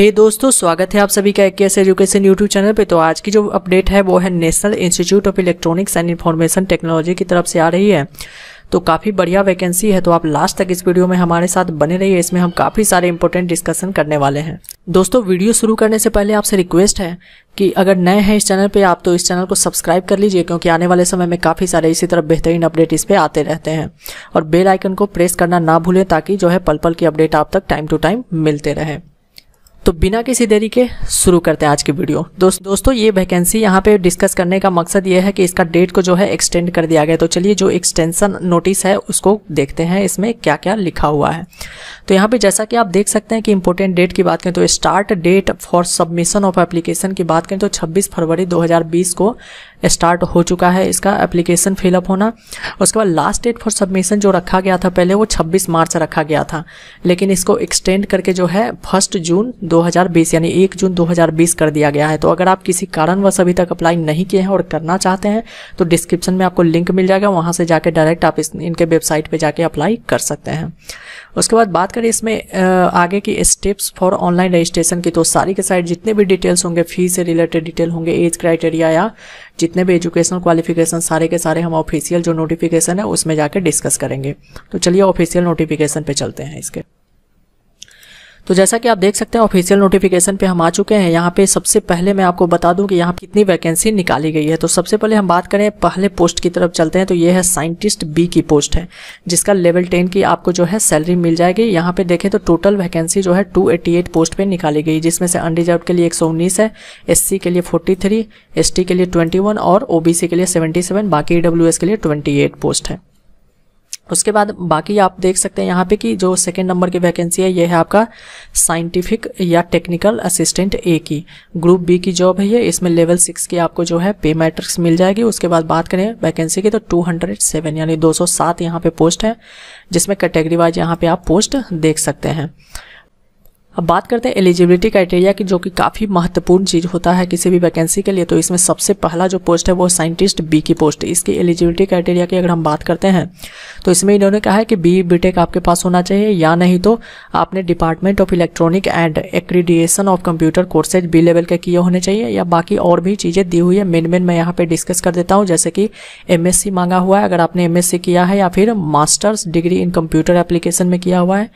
हे hey दोस्तों स्वागत है आप सभी का एक एजुकेशन यूट्यूब चैनल पे तो आज की जो अपडेट है वो है National Institute of Electronics and Information Technology की तरफ से आ रही है तो काफ़ी बढ़िया वैकेंसी है तो आप लास्ट तक इस वीडियो में हमारे साथ बने रहिए इसमें हम काफ़ी सारे इंपॉर्टेंट डिस्कशन करने वाले हैं दोस्तों वीडियो शुरू करने से पहले आपसे रिक्वेस्ट है कि अगर नए हैं इस चैनल पे आप तो इस चैनल को सब्सक्राइब कर लीजिए क्योंकि आने वाले समय में काफ़ी सारे इसी तरह बेहतरीन अपडेट इस पर आते रहते हैं और बेल आइकन को प्रेस करना ना भूलें ताकि जो है पल पल की अपडेट आप तक टाइम टू टाइम मिलते रहें तो बिना किसी देरी के शुरू करते हैं आज की वीडियो दोस्त दोस्तों ये वैकेंसी यहाँ पे डिस्कस करने का मकसद ये है कि इसका डेट को जो है एक्सटेंड कर दिया गया तो चलिए जो एक्सटेंशन नोटिस है उसको देखते हैं इसमें क्या क्या लिखा हुआ है तो यहाँ पे जैसा कि आप देख सकते हैं कि इंपॉर्टेंट डेट की बात करें तो start date for submission of application की बात करें तो छब्बीस फरवरी दो को स्टार्ट हो चुका है इसका एप्लीकेशन फिलअप होना उसके बाद लास्ट डेट फॉर सबमिशन जो रखा गया था पहले वो 26 मार्च रखा गया था लेकिन इसको एक्सटेंड करके जो है फर्स्ट जून 2020 यानी 1 जून 2020 कर दिया गया है तो अगर आप किसी कारणवश अभी तक अप्लाई नहीं किए हैं और करना चाहते हैं तो डिस्क्रिप्शन में आपको लिंक मिल जाएगा वहाँ से जाकर डायरेक्ट आप इस इनके वेबसाइट पर जाके अप्लाई कर सकते हैं उसके बाद बात करें इसमें आगे की स्टेप्स फॉर ऑनलाइन रजिस्ट्रेशन की तो सारी के साइड जितने भी डिटेल्स होंगे फीस से रिलेटेड डिटेल होंगे एज क्राइटेरिया या जितने भी एजुकेशनल क्वालिफिकेशन सारे के सारे हम ऑफिशियल जो नोटिफिकेशन है उसमें जाकर डिस्कस करेंगे तो चलिए ऑफिशियल नोटिफिकेशन पे चलते हैं इसके तो जैसा कि आप देख सकते हैं ऑफिशियल नोटिफिकेशन पे हम आ चुके हैं यहाँ पे सबसे पहले मैं आपको बता दूं कि यहाँ कितनी वैकेंसी निकाली गई है तो सबसे पहले हम बात करें पहले पोस्ट की तरफ चलते हैं तो ये है साइंटिस्ट बी की पोस्ट है जिसका लेवल टेन की आपको जो है सैलरी मिल जाएगी यहाँ पे देखें तो टोटल वैकेंसी जो है टू पोस्ट पर निकाली गई जिसमें से अनडिजर्व के लिए एक है एस के लिए फोर्टी थ्री के लिए ट्वेंटी और ओ के लिए सेवेंटी बाकी ई e के लिए ट्वेंटी पोस्ट है उसके बाद बाकी आप देख सकते हैं यहाँ पे कि जो सेकेंड नंबर की वैकेंसी है ये है आपका साइंटिफिक या टेक्निकल असिस्टेंट ए की ग्रुप बी की जॉब है ये इसमें लेवल सिक्स की आपको जो है पे मैट्रिक्स मिल जाएगी उसके बाद बात करें वैकेंसी की तो 207 यानी 207 यहाँ पे पोस्ट है जिसमें कैटेगरी वाइज यहाँ पे आप पोस्ट देख सकते हैं अब बात करते हैं एलिजिबिलिटी क्राइटेरिया की जो कि काफ़ी महत्वपूर्ण चीज़ होता है किसी भी वैकेंसी के लिए तो इसमें सबसे पहला जो पोस्ट है वो साइंटिस्ट बी की पोस्ट इसकी एलिजिबिलिटी क्राइटेरिया की अगर हम बात करते हैं तो इसमें इन्होंने कहा है कि बी बीटेक आपके पास होना चाहिए या नहीं तो आपने Department of Electronic and Accreditation of Computer Courses B level के किए होने चाहिए या बाकी और भी चीज़ें दी हुई है मेन मेन मैं यहाँ पर डिस्कस कर देता हूँ जैसे कि एम मांगा हुआ है अगर आपने एम किया है या फिर masters degree in computer application में किया हुआ है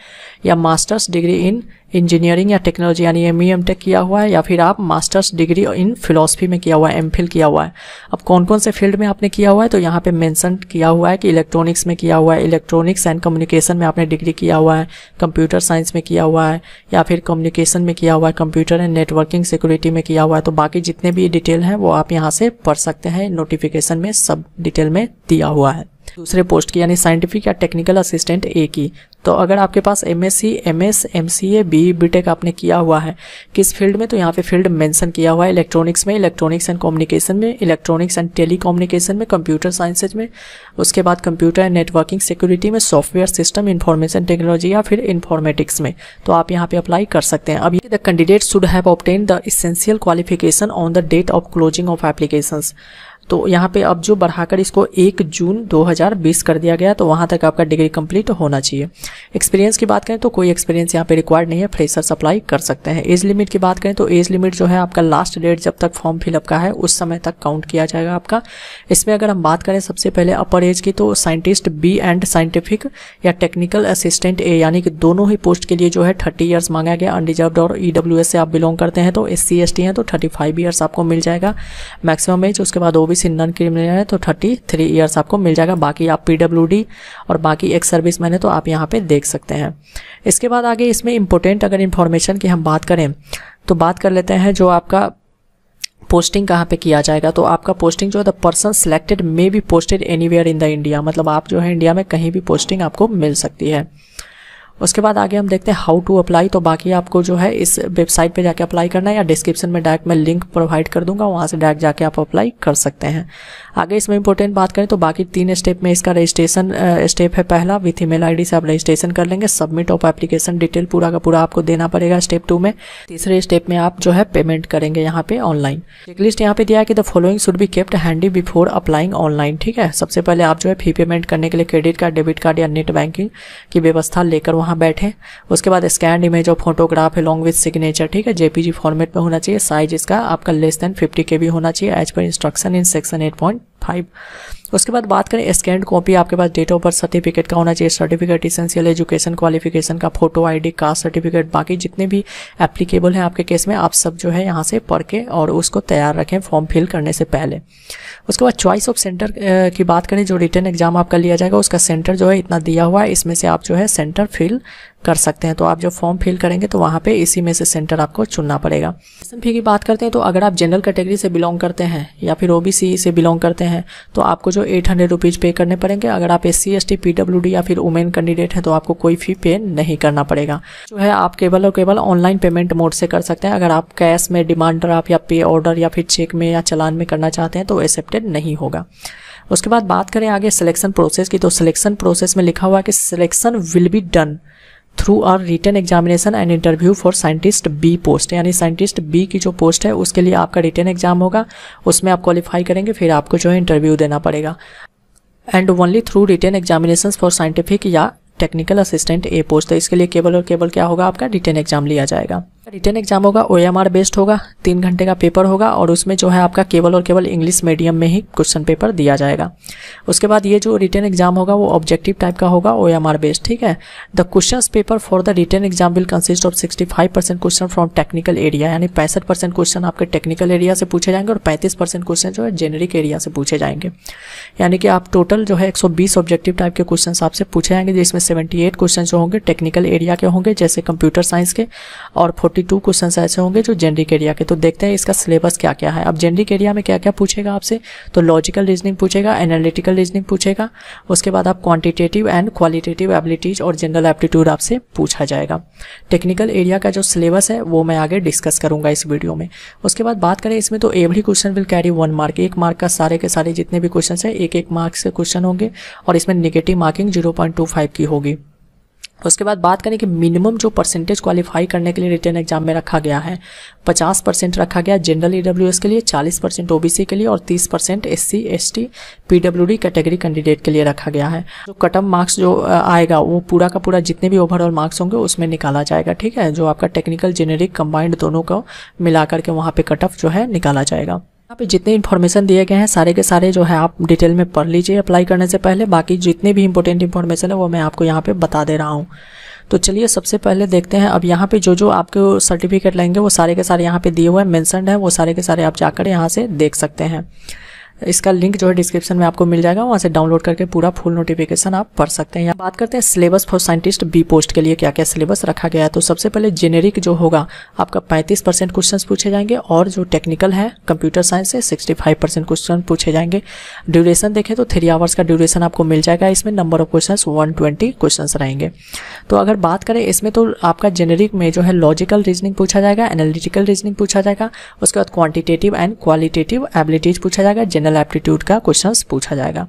या मास्टर्स डिग्री इन इंजीनियरिंग या टेक्नोलॉजी यानी एम ई एम टेक किया हुआ है या फिर आप मास्टर्स डिग्री इन फिलोसफी में किया हुआ है एम फिल किया हुआ है अब कौन कौन से फील्ड में आपने किया हुआ है तो यहाँ पे मेंशन किया हुआ है कि इलेक्ट्रॉनिक्स में किया हुआ है इलेक्ट्रॉनिक्स एंड कम्युनिकेशन में आपने डिग्री किया हुआ है कंप्यूटर साइंस में किया हुआ है या फिर कम्युनिकेशन में किया हुआ है कंप्यूटर एंड नेटवर्किंग सिक्योरिटी में किया हुआ है तो बाकी जितने भी डिटेल हैं वो आप यहाँ से पढ़ सकते हैं नोटिफिकेशन में सब डिटेल में दिया हुआ है दूसरे पोस्ट की यानी साइंटिफिक या टेक्निकल असिस्टेंट ए की तो अगर आपके पास M S C M S M C A B B tech आपने किया हुआ है किस फील्ड में तो यहाँ पे फील्ड मेंशन किया हुआ है इलेक्ट्रॉनिक्स में इलेक्ट्रॉनिक्स एंड कम्युनिकेशन में इलेक्ट्रॉनिक्स एंड टेली में कंप्यूटर साइंसेज में उसके बाद कंप्यूटर एंड नेटवर्किंग सिक्योरिटी में सॉफ्टवेयर सिस्टम इन्फॉर्मेशन टेक्नोलॉजी या फिर इन्फॉर्मेटिक्स में तो आप यहाँ पे अप्लाई कर सकते हैं अब ये the candidate should have obtained the essential qualification on the date of closing of applications तो यहाँ पे अब जो बढ़ाकर इसको 1 जून 2020 कर दिया गया तो वहाँ तक आपका डिग्री कंप्लीट होना चाहिए एक्सपीरियंस की बात करें तो कोई एक्सपीरियंस यहाँ पे रिक्वायर्ड नहीं है फ्रेशर सप्लाई कर सकते हैं एज लिमिट की बात करें तो एज लिमिट जो है आपका लास्ट डेट जब तक फॉर्म फिलअप का है उस समय तक काउंट किया जाएगा आपका इसमें अगर हम बात करें सबसे पहले अपर एज की तो साइंटिस्ट बी एंड साइंटिफिक या टेक्निकल असिस्टेंट ए यानी कि दोनों ही पोस्ट के लिए जो है थर्टी ईयर्स मांगा गया अनडिजर्व और ई e से आप बिलोंग करते हैं तो एस सी हैं तो थर्टी फाइव आपको मिल जाएगा मैक्सिमम एज उसके बाद ओ सर्विस इन नॉन क्रिमिनल है तो थर्टी थ्री ईयर्स आपको मिल जाएगा बाकी आप पी और बाकी एक सर्विस मैन है तो आप यहाँ पे देख सकते हैं इसके बाद आगे इसमें इम्पोर्टेंट अगर इन्फॉर्मेशन की हम बात करें तो बात कर लेते हैं जो आपका पोस्टिंग कहाँ पे किया जाएगा तो आपका पोस्टिंग जो है the person selected may be posted anywhere in the India मतलब आप जो है इंडिया में कहीं भी पोस्टिंग आपको मिल सकती है उसके बाद आगे हम देखते हैं हाउ टू अप्लाई तो बाकी आपको जो है इस वेबसाइट पे जाके अप्लाई करना है या डिस्क्रिप्शन में डायरेक्ट मैं लिंक प्रोवाइड कर दूंगा वहाँ से डायरेक्ट जाके आप अप्लाई कर सकते हैं आगे इसमें इंपॉर्टेंट बात करें तो बाकी तीन स्टेप में इसका रजिस्ट्रेशन स्टेप है पहला विथ ईमेल आईडी से आप रजिस्ट्रेशन कर लेंगे सबमिट ऑफ एप्लीकेशन डिटेल पूरा का पूरा आपको देना पड़ेगा स्टेप टू में तीसरे स्टेप में आप जो है पेमेंट करेंगे यहाँ पे ऑनलाइन चेकलिस्ट यहाँ पे दिया है कि the following should be kept handy before applying online ठीक है सबसे पहले आप जो है फी पेमेंट करने के लिए क्रेडिट कार्ड डेबिट कार्ड या नेट बैंकिंग की व्यवस्था लेकर वहाँ बैठे उसके बाद स्कैंड इमेज और फोटोग्राफ है लॉन्ग विथ सिग्नेचर ठीक है जेपीजी फॉर्मेट में होना चाहिए साइज इसका आपका लेस देन फिफ्टी के भी होना चाहिए as per instruction in section eight point five उसके बाद बात करें स्कैंड कॉपी आपके पास डेट ऑफ बर्थ सर्टिफिकेट का होना चाहिए सर्टिफिकेट इसेंशियल एजुकेशन क्वालिफिकेशन का फोटो आईडी कास्ट सर्टिफिकेट बाकी जितने भी एप्लीकेबल हैं आपके केस में आप सब जो है यहाँ से पढ़ के और उसको तैयार रखें फॉर्म फिल करने से पहले उसके बाद चॉइस ऑफ सेंटर की बात करें जो रिटर्न एग्जाम आपका लिया जाएगा उसका सेंटर जो है इतना दिया हुआ है इसमें से आप जो है सेंटर फिल कर सकते हैं तो आप जब फॉर्म फिल करेंगे तो वहाँ पे इसी में से सेंटर आपको चुनना पड़ेगा एस फी की बात करते हैं तो अगर आप जनरल कैटेगरी से बिलोंग करते हैं या फिर ओबीसी से बिलोंग करते हैं तो आपको जो एट हंड्रेड रुपीज़ पे करने पड़ेंगे अगर आप S C S T D या फिर वुमेन कैंडिडेट हैं तो आपको कोई फी पे नहीं करना पड़ेगा जो है आप केवल और केवल ऑनलाइन पेमेंट मोड से कर सकते हैं अगर आप कैश में डिमांड ड्राफ्ट या पे ऑर्डर या फिर चेक में या चलान में करना चाहते हैं तो एक्सेप्टेड नहीं होगा उसके बाद बात करें आगे सिलेक्शन प्रोसेस की तो सिलेक्शन प्रोसेस में लिखा हुआ है कि selection will be done through our written examination and interview for scientist B post यानी साइंटिस्ट बी की जो पोस्ट है उसके लिए आपका रिटर्न एग्जाम होगा उसमें आप क्वालिफाई करेंगे फिर आपको जो है इंटरव्यू देना पड़ेगा and only through written examination for scientific या टेक्निकल असिस्टेंट ए पोस्ट है इसके लिए केवल और केवल क्या होगा आपका रिटर्न एग्जाम लिया जाएगा रिटर्न एग्जाम होगा ओ एम आर बेस्ड होगा तीन घंटे का पेपर होगा और उसमें जो है आपका केवल और केवल इंग्लिश मीडियम में ही क्वेश्चन पेपर दिया जाएगा उसके बाद ये जो रिटर्न एग्जाम होगा वो ऑब्जेक्टिव टाइप का होगा ओ एम आर बेस्ड ठीक है the question paper for the written exam will consist of sixty five percent question from technical area यानी पैंसठ परसेंट क्वेश्चन आपके टेक्निकल एरिया से पूछे जाएंगे और पैंतीस परसेंट क्वेश्चन जो है जेनरिक एरिया से पूछे जाएंगे यानी कि आप टोटल जो है एक सौ बीस ऑब्जेक्टिव टाइप के क्वेश्चन आपसे पूछे जाएंगे जिसमें सेवेंटी एट क्वेश्चन जो होंगे टेक्निकल एरिया के होंगे जैसे कंप्यूटर साइंस के और फोर्टी टू क्वेश्चन ऐसे होंगे जो जेनरिक एरिया के तो देखते हैं इसका सिलेबस क्या क्या है अब जेनरिक एरिया में क्या क्या पूछेगा आपसे तो लॉजिकल रीजनिंग पूछेगा एनालिटिकल रीजनिंग पूछेगा उसके बाद आप क्वांटिटेटिव एंड क्वालिटेटिव एबिलिटीज और जनरल एप्टीट्यूड आपसे पूछा जाएगा टेक्निकल एरिया का जो सिलेबस है वो मैं आगे डिस्कस करूंगा इस वीडियो में उसके बाद बात करें इसमें तो every question will carry one mark एक मार्क का सारे के सारे जितने भी क्वेश्चन है एक एक मार्क्स के क्वेश्चन होंगे और इसमें negative marking zero point two five की होगी उसके बाद बात करें कि मिनिमम जो परसेंटेज क्वालिफाई करने के लिए रिटर्न एग्जाम में रखा गया है 50 परसेंट रखा गया जनरल ई के लिए 40 परसेंट ओ के लिए और 30 percent S C S T P W D category candidate के लिए रखा गया है जो कटअप मार्क्स जो आएगा वो पूरा का पूरा जितने भी ओवरऑल मार्क्स होंगे उसमें निकाला जाएगा ठीक है जो आपका टेक्निकल जेनेरिक कंबाइंड दोनों को मिला करके वहाँ पर कटअप जो है निकाला जाएगा यहाँ पे जितने इन्फॉर्मेशन दिए गए हैं सारे के सारे जो है आप डिटेल में पढ़ लीजिए अप्लाई करने से पहले बाकी जितने भी इंपॉर्टेंट इन्फॉर्मेशन है वो मैं आपको यहाँ पे बता दे रहा हूँ तो चलिए सबसे पहले देखते हैं अब यहाँ पे जो जो आपके सर्टिफिकेट लेंगे वो सारे के सारे यहाँ पे दिए हुए हैं मैंसनड है वो सारे के सारे आप जाकर यहाँ से देख सकते हैं इसका लिंक जो है डिस्क्रिप्शन में आपको मिल जाएगा वहां से डाउनलोड करके पूरा फुल नोटिफिकेशन आप पढ़ सकते हैं यहाँ बात करते हैं syllabus for scientist B post के लिए क्या क्या सिलेबस रखा गया है तो सबसे पहले जेनेरिक जो होगा आपका पैंतीस परसेंट क्वेश्चन पूछे जाएंगे और जो टेक्निकल है कंप्यूटर साइंस से सिक्सटी फाइव परसेंट क्वेश्चन पूछे जाएंगे ड्यूरेशन देखें तो थ्री आवर्स का ड्यूरेशन आपको मिल जाएगा इसमें number of question one twenty question रहेंगे तो अगर बात करें इसमें तो आपका जेनेरिक में जो है लॉजिकल रीजनिंग पूछा जाएगा एनालिटिकल रीजनिंग पूछा जाएगा उसके बाद क्वान्टिटेटिव एंड क्वालिटेटिव एबिलिटीज पूछा जाएगा जनरल फिजिकल एप्टीट्यूड का क्वेश्चन पूछा जाएगा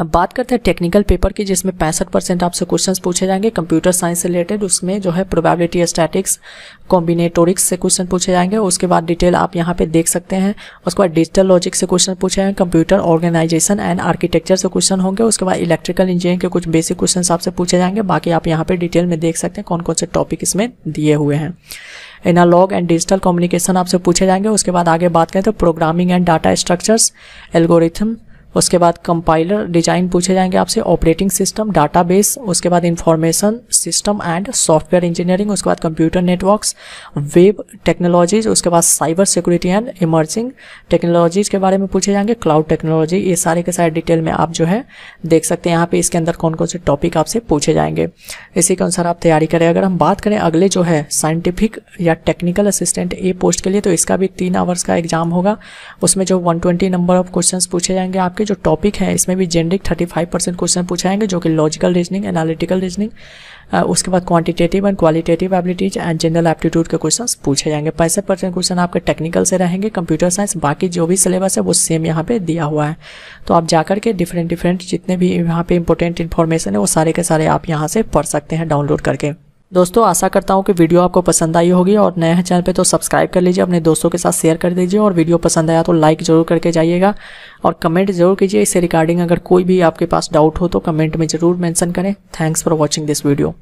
अब बात करते हैं टेक्निकल पेपर की जिसमें पैंसठ परसेंट आपसे क्वेश्चंस पूछे जाएंगे कंप्यूटर साइंस से रिलेटेड उसमें जो है प्रोबेबिलिटी स्टैटिक्स कॉम्बिनेटोरिक्स से क्वेश्चन पूछे जाएंगे उसके बाद डिटेल आप यहां पे देख सकते हैं उसके बाद डिजिटल लॉजिक से क्वेश्चन पूछे जाएंगे कंप्यूटर ऑर्गेनाइजेशन एंड आर्किटेक्चर से क्वेश्चन होंगे उसके बाद इलेक्ट्रिकल इंजीनियरिंग के कुछ बेसिक क्वेश्चन आपसे पूछे जाएंगे बाकी आप यहाँ पर डिटेल में देख सकते हैं कौन कौन से टॉपिक इसमें दिए हुए हैं एनालॉग एंड डिजिटल कम्युनिकेशन आपसे पूछे जाएंगे उसके बाद आगे बात करें तो programming and data structures algorithm उसके बाद कंपाइलर डिजाइन पूछे जाएंगे आपसे ऑपरेटिंग सिस्टम डाटाबेस उसके बाद information system and software engineering उसके बाद कंप्यूटर नेटवर्क्स वेब टेक्नोलॉजीज उसके बाद cyber security and emerging technologies के बारे में पूछे जाएंगे क्लाउड टेक्नोलॉजी ये सारे के सारे डिटेल में आप जो है देख सकते हैं यहाँ पे इसके अंदर कौन कौन से टॉपिक आपसे पूछे जाएंगे इसी के अनुसार आप तैयारी करें अगर हम बात करें अगले जो है साइंटिफिक या टेक्निकल असिस्टेंट ए पोस्ट के लिए तो इसका भी तीन आवर्स का एग्जाम होगा उसमें जो वन नंबर ऑफ क्वेश्चन पूछे जाएंगे आपके के जो टॉपिक है इसमें भी जेनरिक 35 परसेंट क्वेश्चन पूछाएंगे जो कि लॉजिकल रीजनिंग एनालिटिकल रीजनिंग उसके बाद quantitative and qualitative abilities and general aptitude के क्वेश्चन पूछे जाएंगे पैंसठ परसेंट क्वेश्चन आपके टेक्निकल से रहेंगे कंप्यूटर साइंस बाकी जो भी सिलेबस है वो सेम यहाँ पे दिया हुआ है तो आप जाकर के डिफरेंट डिफरेंट जितने भी यहाँ पे इंपॉर्टेंट इन्फॉर्मेशन है वो सारे के सारे आप यहाँ से पढ़ सकते हैं डाउनलोड करके दोस्तों आशा करता हूँ कि वीडियो आपको पसंद आई होगी और नए चैनल पे तो सब्सक्राइब कर लीजिए अपने दोस्तों के साथ शेयर कर दीजिए और वीडियो पसंद आया तो लाइक ज़रूर करके जाइएगा और कमेंट जरूर कीजिए इससे रिगार्डिंग अगर कोई भी आपके पास डाउट हो तो कमेंट में ज़रूर मैंशन करें thanks for watching this video